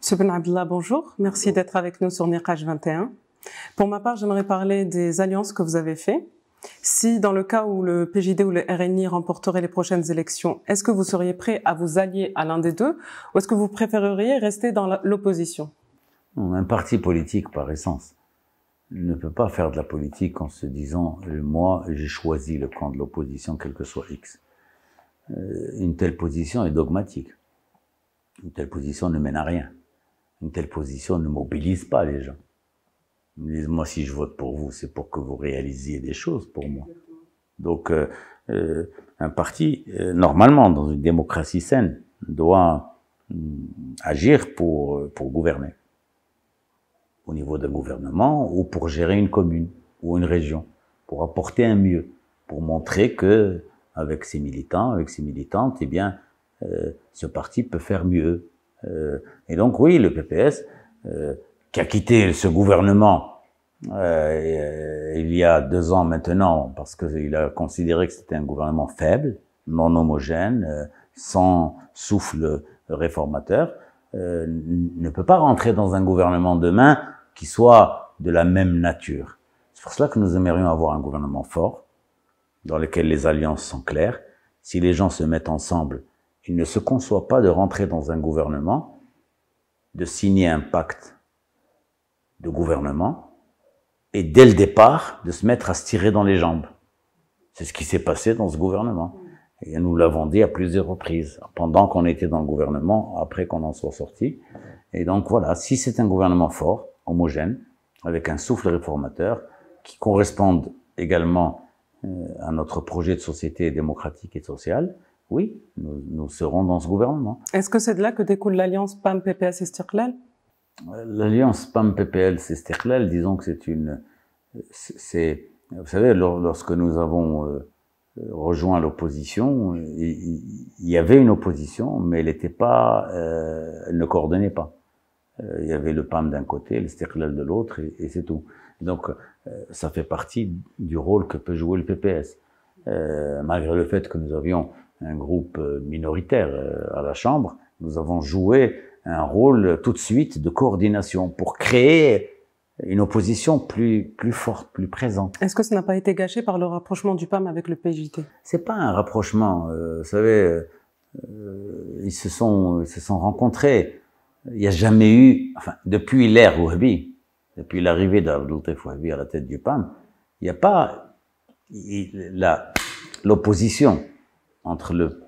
Monsieur Abdullah, bonjour. Merci d'être avec nous sur Niqaj 21. Pour ma part, j'aimerais parler des alliances que vous avez faites. Si, dans le cas où le PJD ou le RNI remporteraient les prochaines élections, est-ce que vous seriez prêt à vous allier à l'un des deux ou est-ce que vous préféreriez rester dans l'opposition Un parti politique, par essence, ne peut pas faire de la politique en se disant euh, « moi, j'ai choisi le camp de l'opposition, quel que soit X euh, ». Une telle position est dogmatique. Une telle position ne mène à rien. Une telle position ne mobilise pas les gens. Ils moi, si je vote pour vous, c'est pour que vous réalisiez des choses pour moi. Donc, euh, euh, un parti, euh, normalement, dans une démocratie saine, doit mm, agir pour, pour gouverner. Au niveau d'un gouvernement ou pour gérer une commune ou une région, pour apporter un mieux, pour montrer que, avec ses militants, avec ses militantes, eh bien, euh, ce parti peut faire mieux. Euh, et donc oui, le PPS, euh, qui a quitté ce gouvernement il y a deux ans maintenant, parce qu'il a considéré que c'était un gouvernement faible, non homogène, sans souffle réformateur, ne peut pas rentrer dans un gouvernement demain qui soit de la même nature. C'est pour cela que nous aimerions avoir un gouvernement fort, dans lequel les alliances sont claires. Si les gens se mettent ensemble il ne se conçoit pas de rentrer dans un gouvernement, de signer un pacte de gouvernement, et dès le départ, de se mettre à se tirer dans les jambes. C'est ce qui s'est passé dans ce gouvernement. Et nous l'avons dit à plusieurs reprises, pendant qu'on était dans le gouvernement, après qu'on en soit sorti. Et donc voilà, si c'est un gouvernement fort, homogène, avec un souffle réformateur, qui corresponde également euh, à notre projet de société démocratique et sociale, oui, nous, serons dans ce gouvernement. Est-ce que c'est de là que découle l'alliance PAM-PPS-Istiklal euh, L'alliance PAM-PPL-Istiklal, disons que c'est une... c'est Vous savez, lorsque nous avons euh, rejoint l'opposition, il, y avait une opposition, mais elle n'était pas... Euh, ne coordonnait pas. il y avait le PAM d'un côté, le l'Istiklal de l'autre, et c'est tout. Donc, ça fait partie du rôle que peut jouer le PPS. malgré le fait que nous avions un groupe euh, minoritaire euh, à la Chambre, nous avons joué un rôle tout de suite de coordination pour créer une opposition plus, plus forte, plus présente. Est-ce que ça n'a pas été gâché par le rapprochement du PAM avec le PJT C'est pas un rapprochement, euh, vous savez, ils, se sont, se sont rencontrés. Il n'y a jamais eu, enfin, depuis l'ère Wahhabi, depuis l'arrivée d'Abdel Fouhabi à la tête du PAM, il n'y a pas l'opposition entre le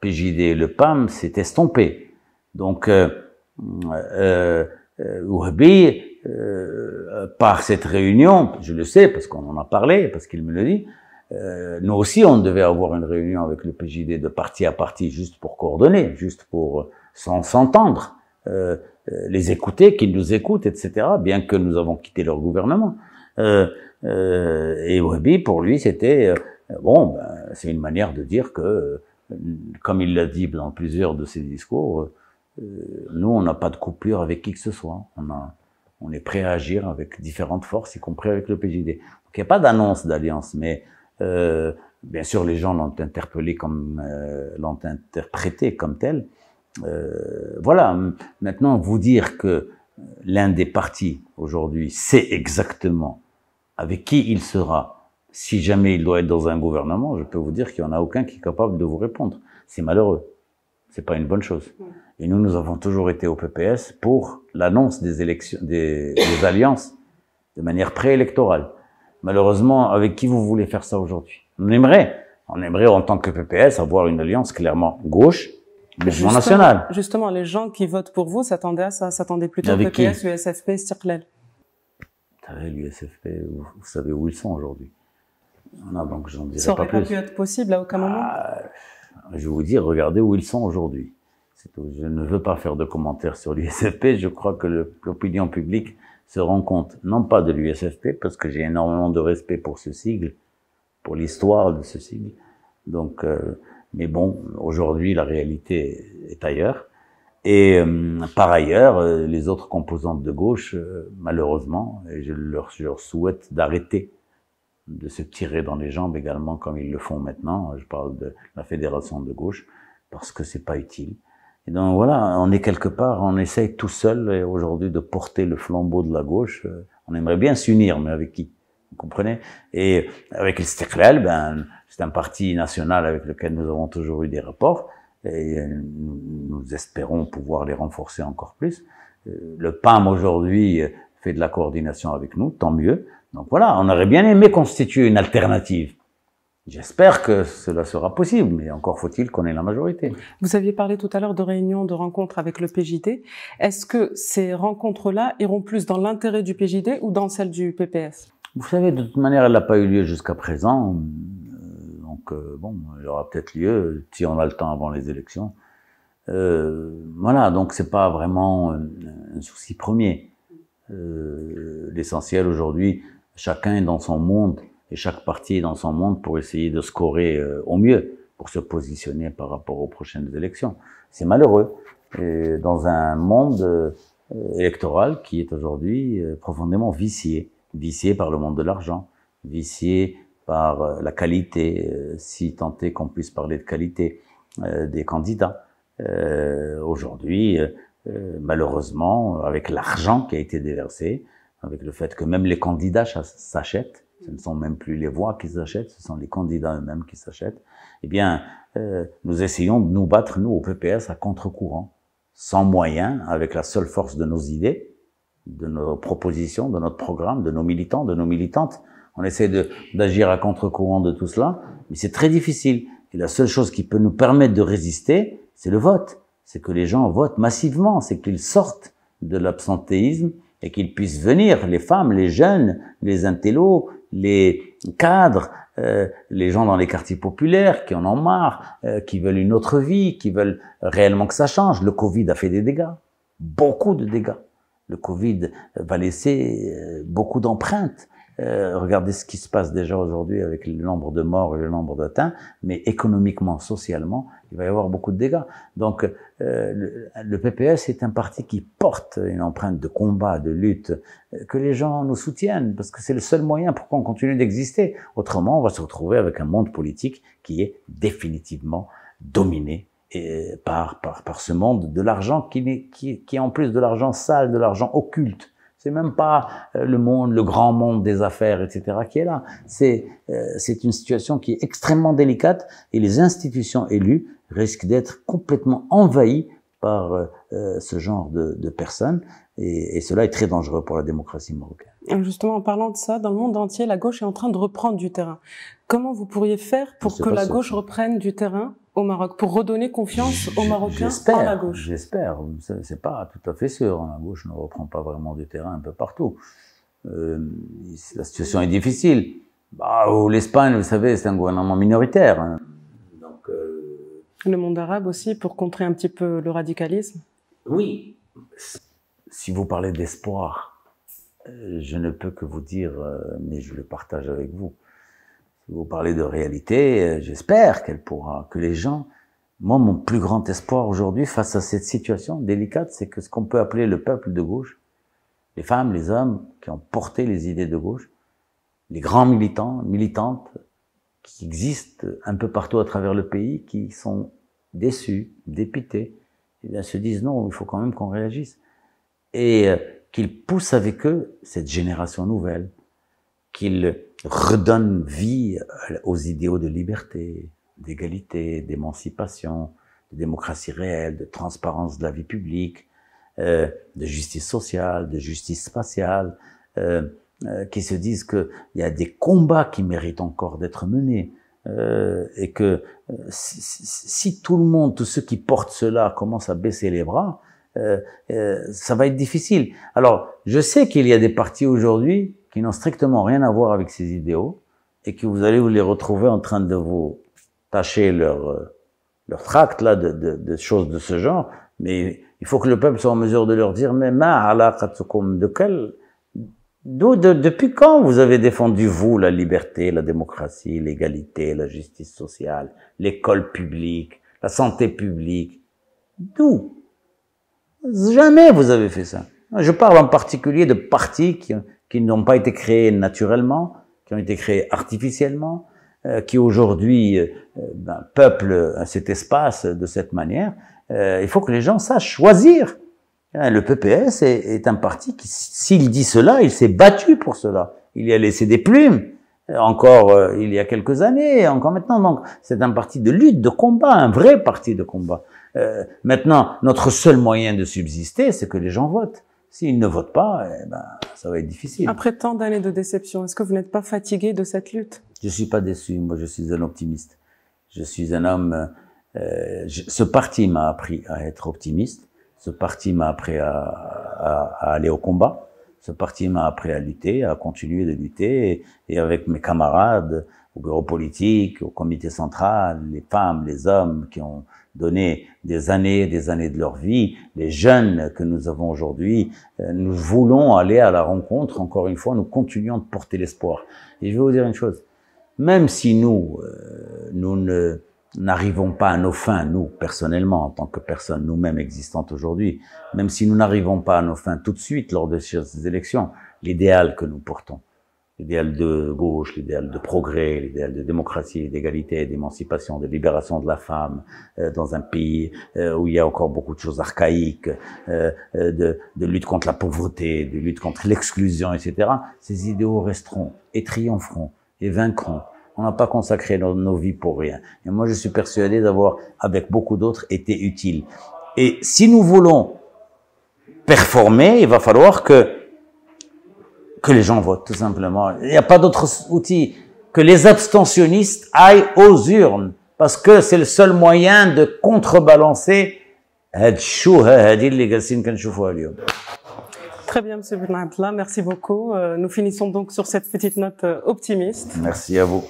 PJD et le PAM s'est estompé. Donc, euh, euh, euh, euh, par cette réunion, je le sais parce qu'on en a parlé, parce qu'il me le dit, euh, nous aussi on devait avoir une réunion avec le PJD de parti à parti juste pour coordonner, juste pour euh, s'entendre, euh, les écouter, qu'ils nous écoutent, etc. Bien que nous avons quitté leur gouvernement. et Ouhbi, pour lui, c'était euh, bon, ben, c'est une manière de dire que, euh, comme il l'a dit dans plusieurs de ses discours, euh, nous, on n'a pas de coupure avec qui que ce soit. On, est prêt à agir avec différentes forces, y compris avec le PJD. il n'y a pas d'annonce d'alliance, mais bien sûr, les gens l'ont interpellé comme, l'ont interprété comme tel. voilà. Maintenant, vous dire que l'un des partis aujourd'hui sait exactement avec qui il sera si jamais il doit être dans un gouvernement, je peux vous dire qu'il n'y en a aucun qui est capable de vous répondre. C'est malheureux. C'est pas une bonne chose. Et nous, nous avons toujours été au PPS pour l'annonce des élections, des, des alliances de manière préélectorale. Malheureusement, avec qui vous voulez faire ça aujourd'hui On aimerait, on aimerait en tant que PPS avoir une alliance clairement gauche, mais bah, non nationale. Justement, les gens qui votent pour vous s'attendaient à ça, s'attendaient plutôt au PPS, USFP, Circlel. Vous savez, l'USFP, vous savez où ils sont aujourd'hui. Non, ça pas, pu être possible à aucun moment ah, Je vous dire, regardez où ils sont aujourd'hui. Je ne veux pas faire de commentaires sur l'USFP, je crois que l'opinion publique se rend compte, non pas de l'USFP, parce que j'ai énormément de respect pour ce sigle, pour l'histoire de ce sigle, donc, euh, mais bon, aujourd'hui la réalité est ailleurs. Et euh, par ailleurs, euh, les autres composantes de gauche, malheureusement, je leur souhaite d'arrêter de se tirer dans les jambes également comme ils le font maintenant. Je parle de la fédération de gauche parce que c'est pas utile. Et donc voilà, on est quelque part, on essaye tout seul aujourd'hui de porter le flambeau de la gauche. Euh, on aimerait bien s'unir, mais avec qui Vous comprenez Et avec l'Istiklal, ben, c'est un parti national avec lequel nous avons toujours eu des rapports et nous espérons pouvoir les renforcer encore plus. Euh, le PAM aujourd'hui fait de la coordination avec nous, tant mieux. Donc voilà, on aurait bien aimé constituer une alternative. J'espère que cela sera possible, mais encore faut-il qu'on ait la majorité. Vous aviez parlé tout à l'heure de réunions, de rencontres avec le PJD. Est-ce que ces rencontres-là iront plus dans l'intérêt du PJD ou dans celle du PPS Vous savez, de toute manière, elle n'a pas eu lieu jusqu'à présent. Euh, donc, euh, bon, il y aura peut-être lieu si on a le temps avant les élections. Euh, voilà, donc c'est pas vraiment un souci premier. Euh, l'essentiel aujourd'hui, chacun est dans son monde et chaque parti est dans son monde pour essayer de scorer euh, au mieux, pour se positionner par rapport aux prochaines élections. C'est malheureux. Et dans un monde euh, électoral qui est aujourd'hui profondément vicié, vicié par le monde de l'argent, vicié par la qualité, si tant est qu'on puisse parler de qualité des candidats. Aujourd'hui, euh, malheureusement, avec l'argent qui a été déversé, avec le fait que même les candidats s'achètent, ce ne sont même plus les voix qui s'achètent, ce sont les candidats eux-mêmes qui s'achètent, eh bien, euh, nous essayons de nous battre, nous, au PPS, à contre-courant, sans moyens, avec la seule force de nos idées, de nos propositions, de notre programme, de nos militants, de nos militantes. On essaie d'agir à contre-courant de tout cela, mais c'est très difficile. Et la seule chose qui peut nous permettre de résister, c'est le vote c'est que les gens votent massivement, c'est qu'ils sortent de l'absentéisme et qu'ils puissent venir, les femmes, les jeunes, les intellos, les cadres, euh, les gens dans les quartiers populaires qui en ont marre, euh, qui veulent une autre vie, qui veulent réellement que ça change. Le Covid a fait des dégâts, beaucoup de dégâts. Le Covid va laisser euh, beaucoup d'empreintes. Euh, regardez ce qui se passe déjà aujourd'hui avec le nombre de morts et le nombre d'atteints, mais économiquement, socialement, il va y avoir beaucoup de dégâts. Donc euh, le, PPS est un parti qui porte une empreinte de combat, de lutte, euh, que les gens nous soutiennent, parce que c'est le seul moyen pour qu'on continue d'exister. Autrement, on va se retrouver avec un monde politique qui est définitivement dominé par, par, ce monde de l'argent qui, qui est en plus de l'argent sale, de l'argent occulte c'est même pas euh, le monde, le grand monde des affaires, etc. qui est là. C'est euh, c'est une situation qui est extrêmement délicate et les institutions élues risquent d'être complètement envahies par euh, ce genre de, de personnes et, et, cela est très dangereux pour la démocratie marocaine. Justement, en parlant de ça, dans le monde entier, la gauche est en train de reprendre du terrain. Comment vous pourriez faire pour que la gauche reprenne du terrain au Maroc pour redonner confiance aux Marocains par la gauche J'espère, c'est pas tout à fait sûr. La hein. gauche ne reprend pas vraiment du terrain un peu partout. Euh, la situation est difficile. Bah, L'Espagne, vous savez, c'est un gouvernement minoritaire. Hein. Donc, euh, Le monde arabe aussi, pour contrer un petit peu le radicalisme Oui. Si vous parlez d'espoir, euh, je ne peux que vous dire, mais je le partage avec vous, vous parlez de réalité, euh, j'espère qu'elle pourra, que les gens, moi, mon plus grand espoir aujourd'hui face à cette situation délicate, c'est que ce qu'on peut appeler le peuple de gauche, les femmes, les hommes qui ont porté les idées de gauche, les grands militants, militantes, qui existent un peu partout à travers le pays, qui sont déçus, dépités, et eh bien se disent non, il faut quand même qu'on réagisse. Et euh, qu'ils poussent avec eux cette génération nouvelle, qu'ils redonne vie aux idéaux de liberté, d'égalité, d'émancipation, de démocratie réelle, de transparence de la vie publique, euh, de justice sociale, de justice spatiale, euh, euh, qui se disent qu'il y a des combats qui méritent encore d'être menés. et que si, si, tout le monde, tous ceux qui portent cela commencent à baisser les bras, ça va être difficile. Alors, je sais qu'il y a des partis aujourd'hui qui n'ont strictement rien à voir avec ces idéaux et que vous allez vous les retrouver en train de vous tâcher leur, euh, leur tract là, de, de, choses de ce genre. Mais il faut que le peuple soit en mesure de leur dire, mais ma de quel, d'où depuis quand vous avez défendu, vous, la liberté, la démocratie, l'égalité, la justice sociale, l'école publique, la santé publique D'où Jamais vous avez fait ça. Je parle en particulier de partis qui, qui n'ont pas été créés naturellement, qui ont été créés artificiellement, euh, qui aujourd'hui euh, ben, peuplent cet espace de cette manière. Euh, il faut que les gens sachent choisir. Hein, le PPS est, est un parti qui, s'il dit cela, il s'est battu pour cela. Il y a laissé des plumes encore il y a quelques années, encore maintenant. Donc c'est un parti de lutte, de combat, un vrai parti de combat. maintenant, notre seul moyen de subsister, c'est que les gens votent. S'ils ne votent pas, eh ben, ça va être difficile. Après tant d'années de déception, est-ce que vous n'êtes pas fatigué de cette lutte Je ne suis pas déçu, moi je suis un optimiste. Je suis un homme... Euh, ce parti m'a appris à être optimiste, ce parti m'a appris à, aller au combat, ce parti m'a appris à lutter, à continuer de lutter, et avec mes camarades, au bureau politique, au comité central, les femmes, les hommes qui ont donné des années, des années de leur vie, les jeunes que nous avons aujourd'hui, euh, nous voulons aller à la rencontre. Encore une fois, nous continuons de porter l'espoir. Et je vais vous dire une chose. Même si nous, euh, nous n'arrivons pas à nos fins, nous, personnellement, en tant que personnes nous-mêmes existantes aujourd'hui, même si nous n'arrivons pas à nos fins tout de suite lors de ces élections, l'idéal que nous portons, l'idéal de gauche, l'idéal de progrès, l'idéal de démocratie, d'égalité, d'émancipation, de libération de la femme euh, dans un pays euh, où il y a encore beaucoup de choses archaïques, euh, de, de, lutte contre la pauvreté, de lutte contre l'exclusion, etc. Ces idéaux resteront et triompheront et vaincront. On n'a pas consacré nos vies pour rien. Et moi, je suis persuadé d'avoir, avec beaucoup d'autres, été utile. Et si nous voulons performer, il va falloir que que les gens votent, tout simplement. Il n'y a pas d'autre outil que les abstentionnistes aillent aux urnes, parce que c'est le seul moyen de contrebalancer Très bien, Monsieur Benadla, merci beaucoup. Euh, nous finissons donc sur cette petite note euh, optimiste. Merci à vous.